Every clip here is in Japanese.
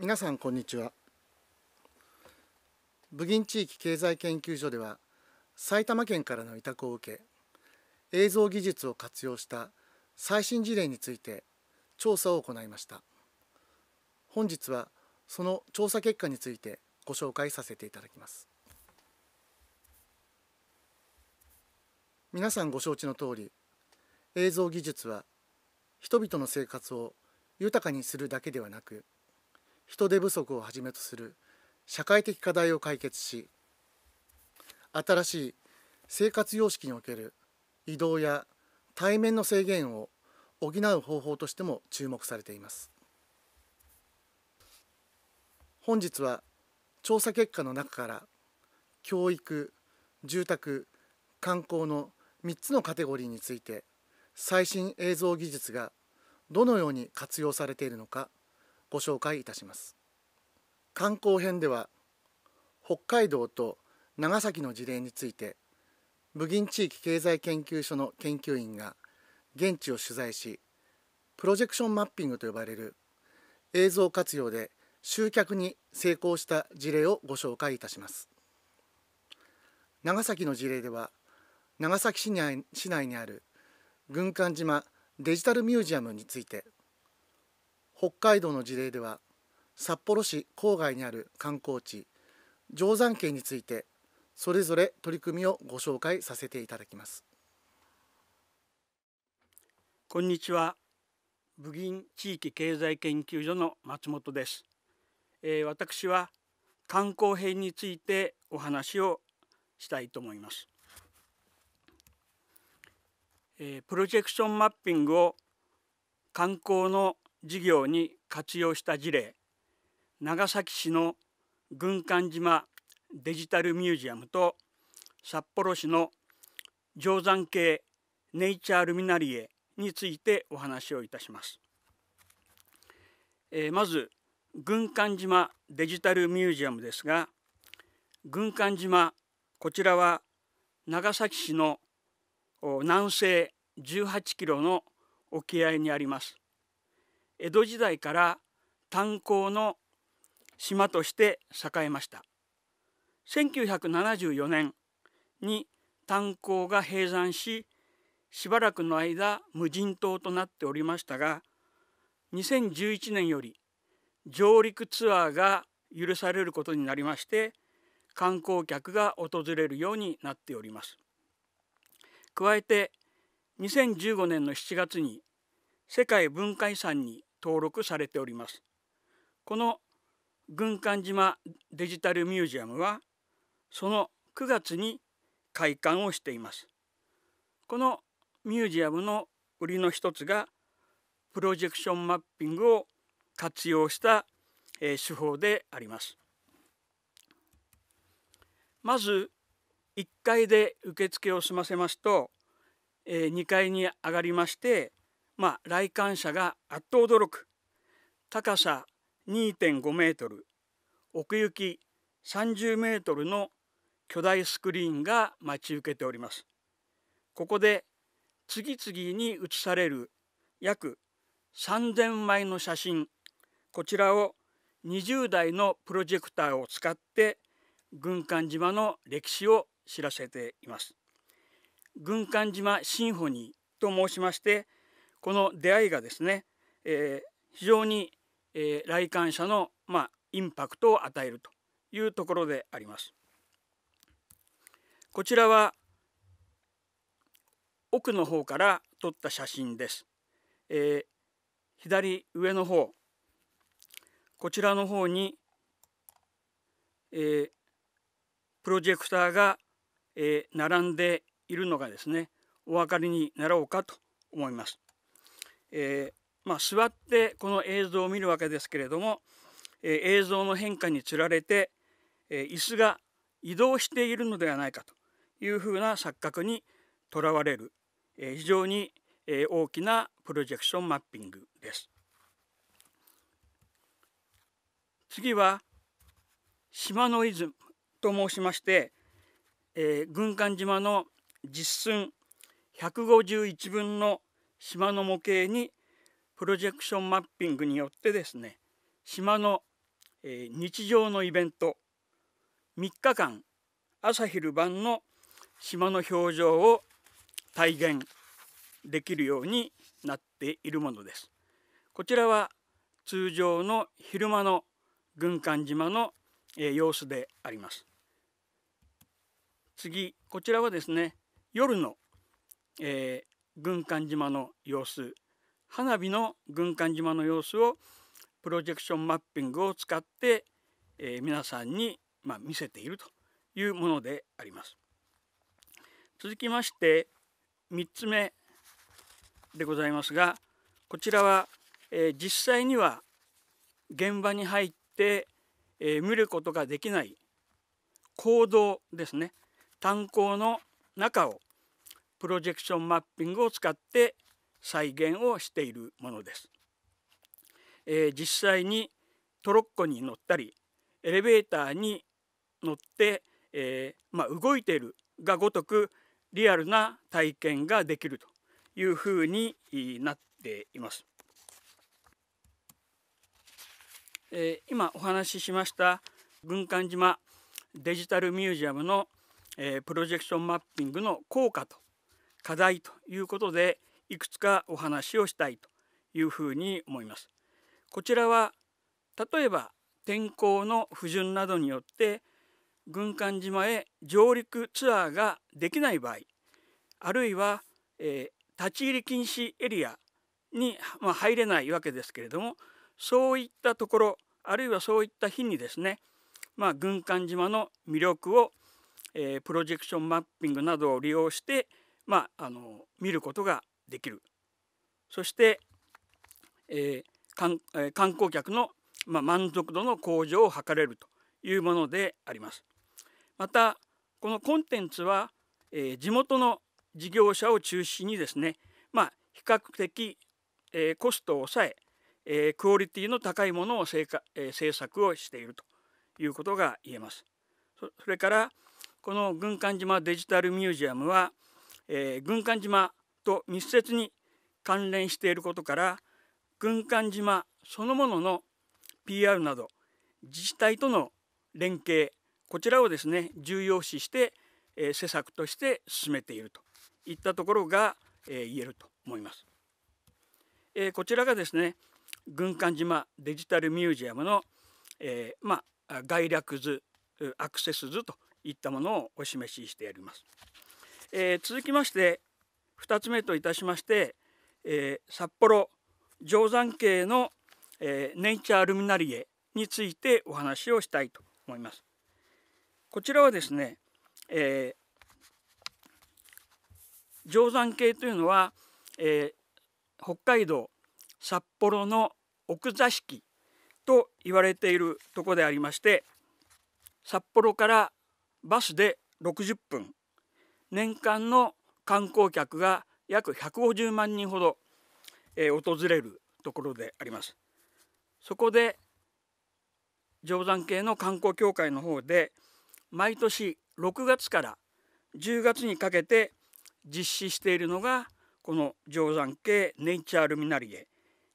皆さんこんにちは武銀地域経済研究所では埼玉県からの委託を受け映像技術を活用した最新事例について調査を行いました本日はその調査結果についてご紹介させていただきます皆さんご承知の通り映像技術は人々の生活を豊かにするだけではなく人手不足をはじめとする社会的課題を解決し新しい生活様式における移動や対面の制限を補う方法としても注目されています本日は調査結果の中から教育住宅観光の3つのカテゴリーについて最新映像技術がどのように活用されているのかご紹介いたします観光編では北海道と長崎の事例について武銀地域経済研究所の研究員が現地を取材しプロジェクションマッピングと呼ばれる映像活用で集客に成功した事例をご紹介いたします長崎の事例では長崎市内にある軍艦島デジタルミュージアムについて北海道の事例では札幌市郊外にある観光地定山渓についてそれぞれ取り組みをご紹介させていただきますこんにちは武銀地域経済研究所の松本です、えー、私は観光編についてお話をしたいと思います、えー、プロジェクションマッピングを観光の事業に活用した事例長崎市の軍艦島デジタルミュージアムと札幌市の定山系ネイチャールミナリエについてお話をいたします。えー、まず軍艦島デジタルミュージアムですが軍艦島こちらは長崎市の南西18キロの沖合にあります。江戸時代から炭鉱の島として栄えました1974年に炭鉱が閉山ししばらくの間無人島となっておりましたが2011年より上陸ツアーが許されることになりまして観光客が訪れるようになっております加えて2015年の7月に世界文化遺産に登録されておりますこの軍艦島デジタルミュージアムはその9月に開館をしていますこのミュージアムの売りの一つがプロジェクションマッピングを活用した手法でありますまず1階で受付を済ませますと2階に上がりましてまあ、来館者があっと驚く高さ2.5メートル奥行き30メートルの巨大スクリーンが待ち受けております。ここで次々に写される約3000枚の写真こちらを20台のプロジェクターを使って軍艦島の歴史を知らせています。軍艦島シンフォニーと申しましてこの出会いがですね、えー、非常に、えー、来館者の、まあ、インパクトを与えるというところであります。こちらは奥の方から撮った写真です。えー、左上の方こちらの方に、えー、プロジェクターが、えー、並んでいるのがですねお分かりになろうかと思います。えー、まあ、座ってこの映像を見るわけですけれども、え映像の変化につられて、え椅子が移動しているのではないかというふうな錯覚にとらわれる、え非常に、え大きなプロジェクションマッピングです。次は島のイズと申しまして、えー、軍艦島の実寸151分の島の模型にプロジェクションマッピングによってですね島の、え日常のイベント3日間朝昼晩の島の表情を体現できるようになっているものです。こちらは通常の昼間の軍艦島の、え様子であります。次こちらはですね夜の、え軍艦島の様子花火の軍艦島の様子をプロジェクションマッピングを使って、えー、皆さんに、まあ、見せているというものであります。続きまして3つ目でございますがこちらは、えー、実際には現場に入って、えー、見ることができない行動ですね炭鉱の中をプロジェクションマッピングを使って再現をしているものです。えー、実際にトロッコに乗ったりエレベーターに乗って、えー、まあ、動いているがごとくリアルな体験ができるというふうになっています。えー、今お話ししました軍艦島デジタルミュージアムの、えー、プロジェクションマッピングの効果と課題ということでいくつかお話をしたいというふうに思います。こちらは例えば天候の不順などによって軍艦島へ上陸ツアーができない場合あるいは、えー、立ち入り禁止エリアに、まあ、入れないわけですけれどもそういったところあるいはそういった日にですね、まあ、軍艦島の魅力を、えー、プロジェクションマッピングなどを利用してまあ、あの見ることができるそして、えー観えー、観光客の、まあ、満足度の向上を図れるというものでありますまたこのコンテンツは、えー、地元の事業者を中心にですね、まあ、比較的、えー、コストを抑ええー、クオリティの高いものを制か、えー、制作をしているということが言えます。それからこの軍艦島デジタルミュージアムは、えー、軍艦島と密接に関連していることから軍艦島そのものの PR など自治体との連携こちらをですね重要視して、えー、施策として進めているといったところが、えー、言えると思います、えー、こちらがですね軍艦島デジタルミュージアムの、えまあ、概略図アクセス図といったものをお示ししてやります。えー、続きまして2つ目といたしまして、えー、札幌定山系の、えー、ネイチャールミナリエについてお話をしたいと思います。こちらはですね、えー、定山系というのは、えー、北海道札幌の奥座敷と言われているとこでありまして札幌からバスで60分年間の観光客が約150万人ほど、えー、訪れるところであります。そこで定山系の観光協会の方で毎年6月から10月にかけて実施しているのがこの定山系ネイチャールミナリエ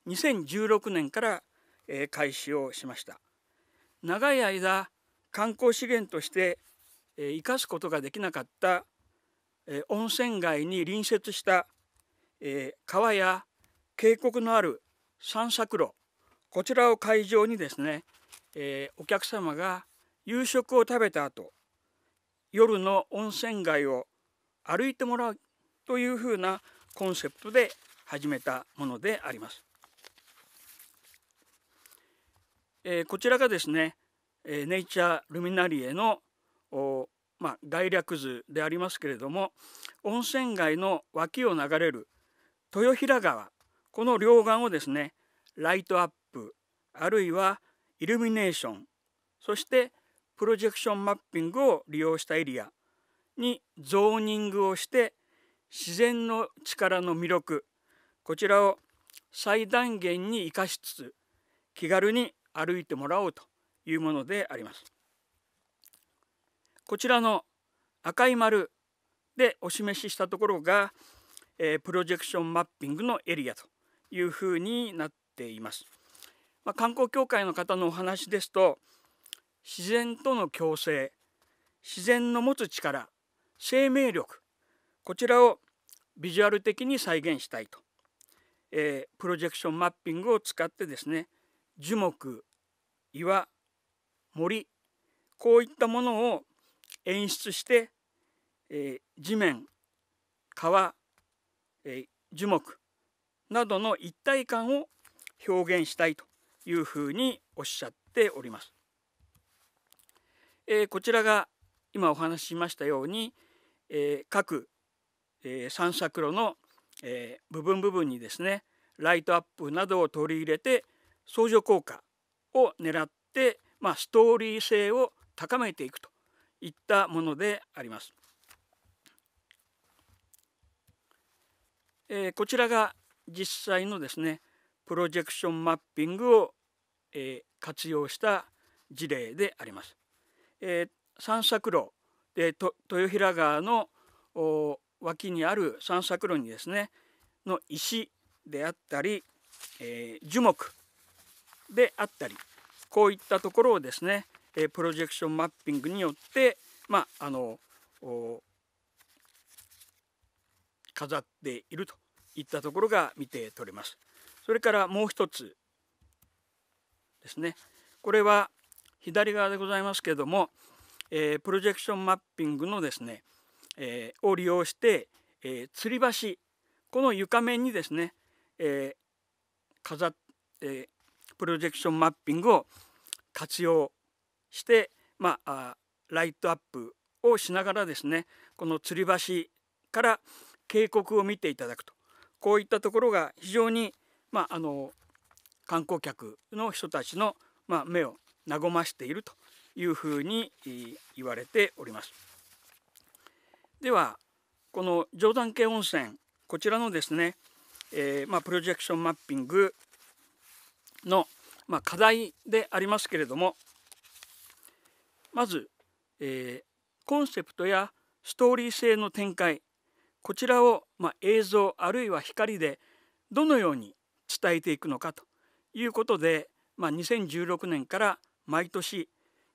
2016年から、えー、開始をしました長い間観光資源として、えー、生かすことができなかったえ温泉街に隣接した、え川や渓谷のある散策路こちらを会場にですね、えお客様が夕食を食べた後夜の温泉街を歩いてもらうというふうなコンセプトで始めたものであります。えこちらがですね、えネイチャールミナリエのおまあ、概略図でありますけれども温泉街の脇を流れる豊平川この両岸をですねライトアップあるいはイルミネーションそしてプロジェクションマッピングを利用したエリアにゾーニングをして自然の力の魅力こちらを最大限に生かしつつ気軽に歩いてもらおうというものであります。こちらの赤い丸でお示ししたところが、えー、プロジェクションマッピングのエリアというふうになっています。まあ、観光協会の方のお話ですと自然との共生自然の持つ力生命力こちらをビジュアル的に再現したいと、えー、プロジェクションマッピングを使ってですね樹木岩森こういったものを演出して、えー、地面川、えー、樹木などの一体感を表現したいというふうにおっしゃっております。えー、こちらが今お話ししましたように、えー、各、えー、散策路の、えー、部分部分にですねライトアップなどを取り入れて相乗効果を狙って、まあ、ストーリー性を高めていくといったものであります。えー、こちらが実際のですねプロジェクションマッピングを、えー、活用した事例であります。えー、散策路でと豊平川の脇にある散策路にですねの石であったり、えー、樹木であったりこういったところをですね、えプロジェクションマッピングによってまああの飾っているといったところが見て取れます。それからもう一つですねこれは左側でございますけれども、えー、プロジェクションマッピングのですね、えー、を利用して、えー、吊り橋この床面にですね、えー飾っえプロジェクションマッピングを活用して、まあ、ライトアップをしながらですねこの吊り橋から渓谷を見ていただくとこういったところが非常に、まあ、あの観光客の人たちの、まあ、目を和ましているというふうに言われております。ではこの上段系温泉こちらのですね、えー、まあ、プロジェクションマッピングの、まあ、課題でありますけれどもまず、えー、コンセプトやストーリー性の展開こちらを、まあ、映像あるいは光でどのように伝えていくのかということで、まあ、2016年から毎年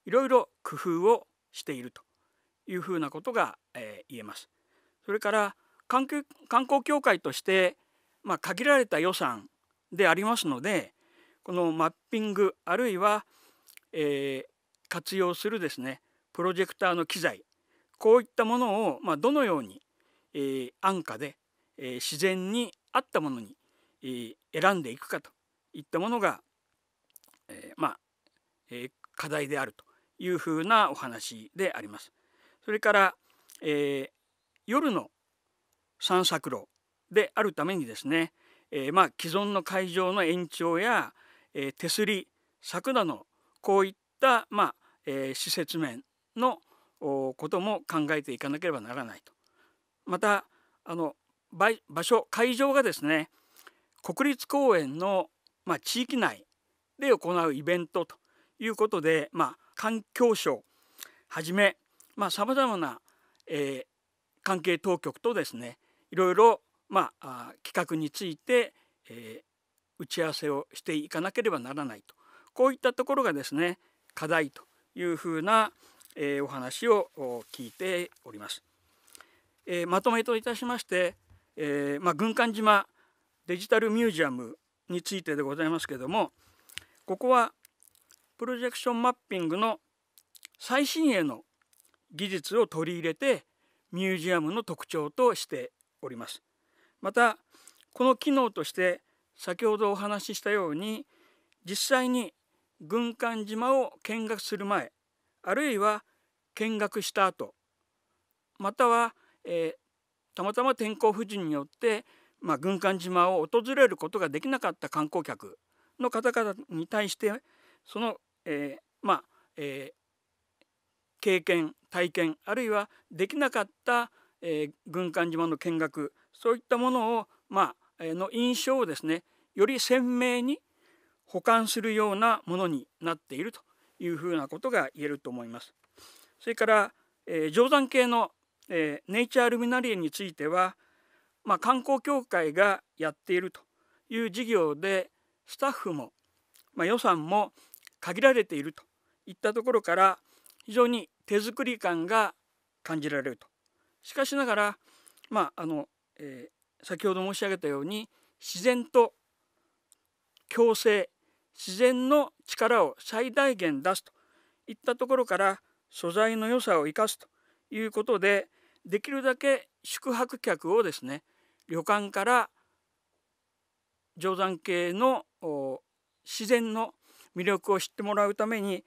いろいろ工夫をしているというふうなことが、えー、言えます。それから観光協会として、まあ、限られた予算でありますのでこのマッピングあるいは、えー、活用するですねプロジェクターの機材こういったものを、まあ、どのように、えー、安価で、えー、自然に合ったものに、えー、選んでいくかといったものが、えまあ、え課題であるというふうなお話であります。それから、え夜の散策路であるためにですね、えまあ、既存の会場の延長や、え手すり柵などこういっ、まあえー、施設面のことも考えていかなければならないと。またあの場所会場がですね国立公園の、まあ、地域内で行うイベントということで、まあ、環境省はじめさまざ、あ、まな、えー、関係当局とですねいろいろ、まあ、企画について、えー、打ち合わせをしていかなければならないとこういったところがですね課題というふうな、えー、お話を聞いております。えー、まとめといたしまして、えー、まあ、軍艦島デジタルミュージアムについてでございますけどもここはプロジェクションマッピングの最新鋭の技術を取り入れてミュージアムの特徴としております。またこの機能として先ほどお話ししたように実際に軍艦島を見学する前あるいは見学した後または、えー、たまたま天候不順によって、まあ、軍艦島を訪れることができなかった観光客の方々に対してその、えー、まあ、えー、経験体験あるいはできなかった、え軍艦島の見学そういったものを、まあ、の印象をですねより鮮明に保管するようなものになっているというふうなことが言えると思います。それから、えー、定山系の、えー、ネイチャールミナリエについては、まあ、観光協会がやっているという事業でスタッフも、まあ、予算も限られているといったところから非常に手作り感が感じられると。しかしながら、まああのえー、先ほど申し上げたように自然と共生自然の力を最大限出すといったところから素材の良さを生かすということでできるだけ宿泊客をですね旅館から定山系の自然の魅力を知ってもらうために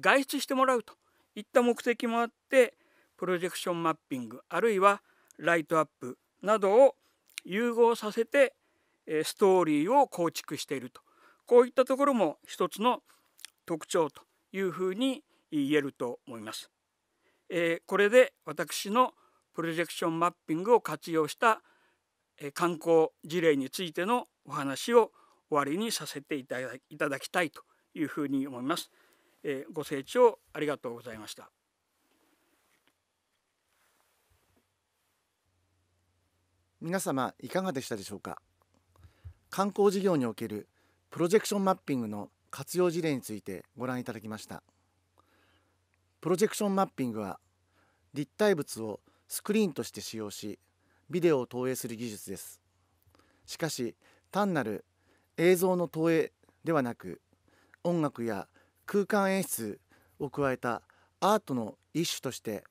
外出してもらうといった目的もあってプロジェクションマッピングあるいはライトアップなどを融合させてストーリーを構築しているとこういったところも一つの特徴というふうに言えると思います。えこれで私のプロジェクションマッピングを活用したえ観光事例についてのお話を終わりにさせていただきたいというふうに思います。えご清聴ありがとうございました。皆様いかがでしたでしょうか観光事業におけるプロジェクションマッピングの活用事例についてご覧いただきましたプロジェクションマッピングは立体物をスクリーンとして使用しビデオを投影する技術ですしかし単なる映像の投影ではなく音楽や空間演出を加えたアートの一種として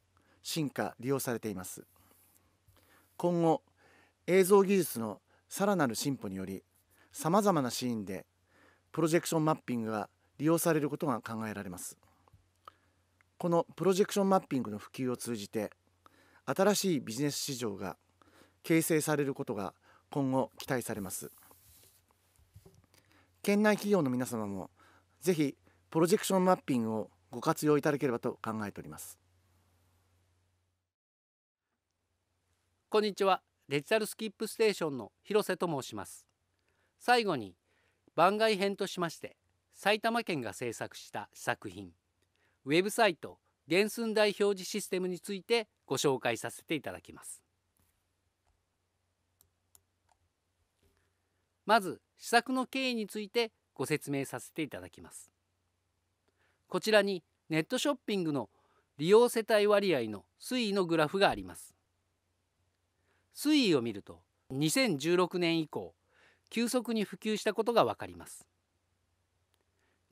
進化利用されています今後映像技術のさらなる進歩によりさまざまなシーンでプロジェクションマッピングが利用されることが考えられますこのプロジェクションマッピングの普及を通じて新しいビジネス市場が形成されることが今後期待されます県内企業の皆様もぜひプロジェクションマッピングをご活用いただければと考えておりますこんにちはデジタルスキップステーションの広瀬と申します最後に番外編としまして埼玉県が制作した試作品ウェブサイト原寸大表示システムについてご紹介させていただきますまず試作の経緯についてご説明させていただきますこちらにネットショッピングの利用世帯割合の推移のグラフがあります推移を見ると2016年以降急速に普及したことがわかります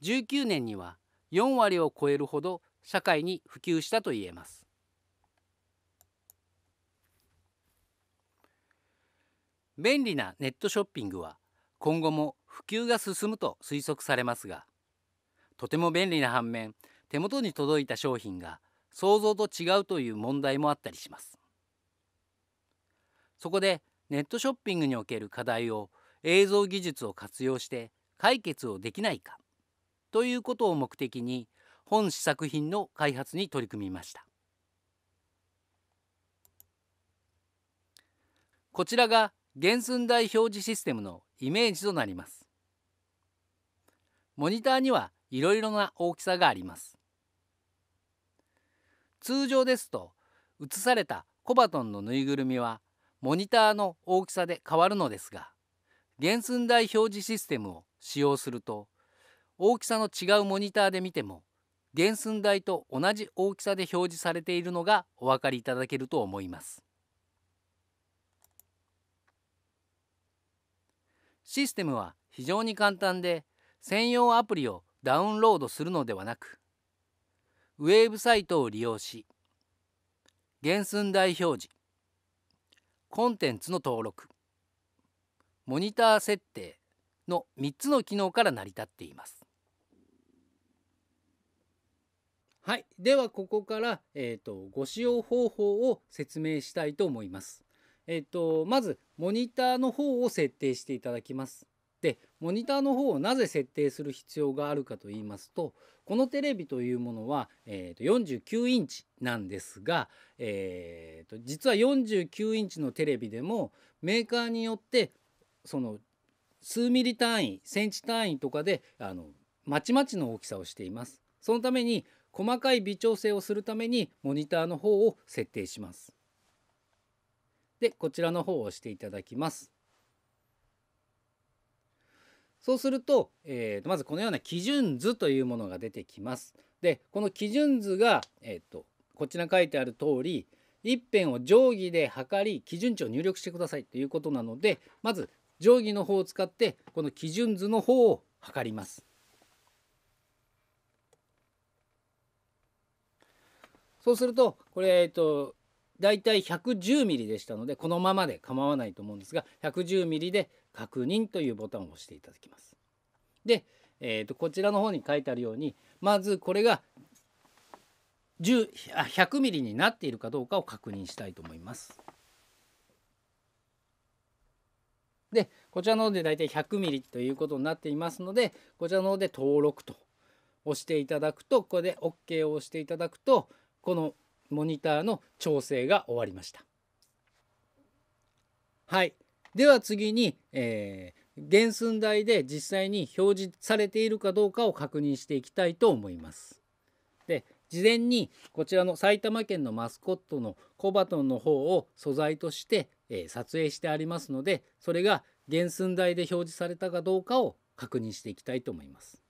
19年には4割を超えるほど社会に普及したといえます便利なネットショッピングは今後も普及が進むと推測されますがとても便利な反面手元に届いた商品が想像と違うという問題もあったりしますそこでネットショッピングにおける課題を映像技術を活用して解決をできないかということを目的に本試作品の開発に取り組みましたこちらが原寸大表示システムのイメージとなりますモニターにはいろいろな大きさがあります通常ですと写されたコバトンのぬいぐるみはモニターの大きさで変わるのですが原寸大表示システムを使用すると大きさの違うモニターで見ても原寸大と同じ大きさで表示されているのがお分かりいただけると思います。システムは非常に簡単で専用アプリをダウンロードするのではなくウェブサイトを利用し原寸大表示コンテンツの登録モニター設定の3つの機能から成り立っています。はい、ではここから、えーと、ご使用方法を説明したいと思います。えーと、とまずモニターの方を設定していただきます。でモニターの方をなぜ設定する必要があるかと言いますとこのテレビというものは、えー、と49インチなんですが、えー、と実は49インチのテレビでもメーカーによってその数ミリ単位センチ単位とかであのまちまちの大きさをしています。そのために細かい微調整をするためにモニターの方を設定します。でこちらの方を押していただきます。そうすると、えー、まずこのような基準図というものが出てきます。でこの基準図が、えーと、こちら書いてある通り一辺を定規で測り基準値を入力してくださいということなのでまず定規の方を使ってこの基準図の方を測ります。そうするとこれ、えっと、大体 110mm でしたのでこのままで構わないと思うんですが 110mm で確認というボタンを押していただきます。で、えー、とこちらの方に書いてあるようにまずこれが100ミリになっているかどうかを確認したいと思います。でこちらの方で大体 100mm ということになっていますのでこちらの方で登録と押していただくとここで OK を押していただくとこのモニターの調整が終わりました。はいでは次に、えー、原寸大で実際に表示されているかどうかを確認していきたいと思います。で事前にこちらの埼玉県のマスコットのコバトンの方を素材として、え撮影してありますのでそれが原寸大で表示されたかどうかを確認していきたいと思います。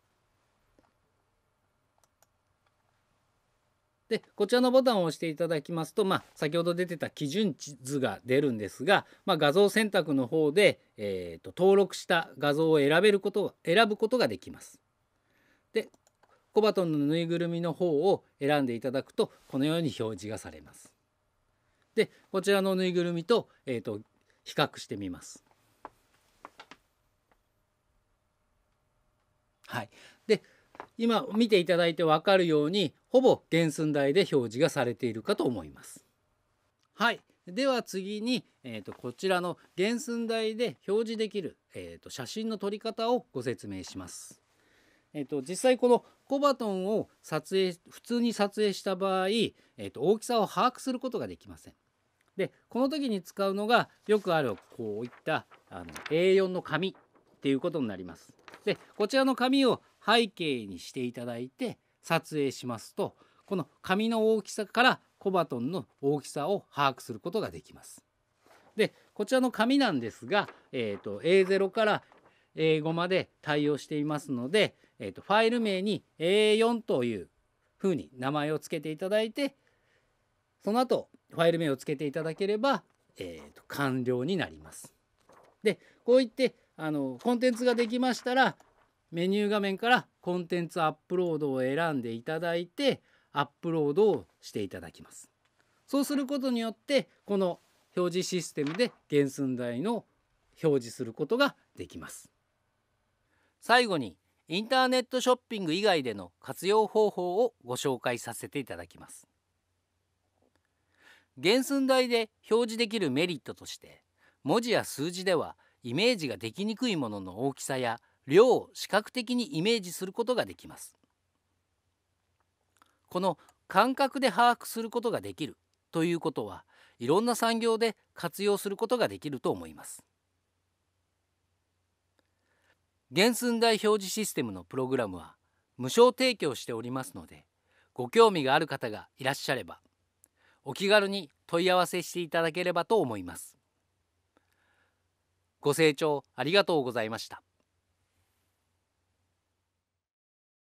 でこちらのボタンを押していただきますと、まあ、先ほど出てた基準値図が出るんですが、まあ、画像選択の方で、えーと、と登録した画像を選べること選ぶことができます。で小バトンのぬいぐるみの方を選んでいただくとこのように表示がされます。でこちらのぬいぐるみと,、えーと、比較してみます。はい、で今見ていただいて分かるようにほぼ原寸大で表示がされているかと思います。はいでは次に、えーと、こちらの原寸大で表示できる、えーと、写真の撮り方をご説明します。えーと実際このコバトンを撮影普通に撮影した場合、えー、と大きさを把握することができません。でこの時に使うのがよくあるこういったあの A4 の紙っていうことになります。でこちらの紙を背景にしていただいて撮影しますとこの紙の大きさからコバトンの大きさを把握することができます。でこちらの紙なんですが、えーと A0 から A5 まで対応していますのでえーと、ファイル名に A4 というふうに名前を付けていただいてその後ファイル名を付けていただければ、えーと、と完了になります。でこういってあのコンテンツができましたらメニュー画面からコンテンツアップロードを選んでいただいてアップロードをしていただきます。そうすることによってこの表示システムで原寸大の表示することができます。最後にインターネットショッピング以外での活用方法をご紹介させていただきます原寸大で表示できるメリットとして文字や数字ではイメージができにくいものの大きさや量を視覚的にイメージすることができますこの感覚で把握することができるということはいろんな産業で活用することができると思います原寸大表示システムのプログラムは無償提供しておりますのでご興味がある方がいらっしゃればお気軽に問い合わせしていただければと思います。ご清聴ありがとうございました。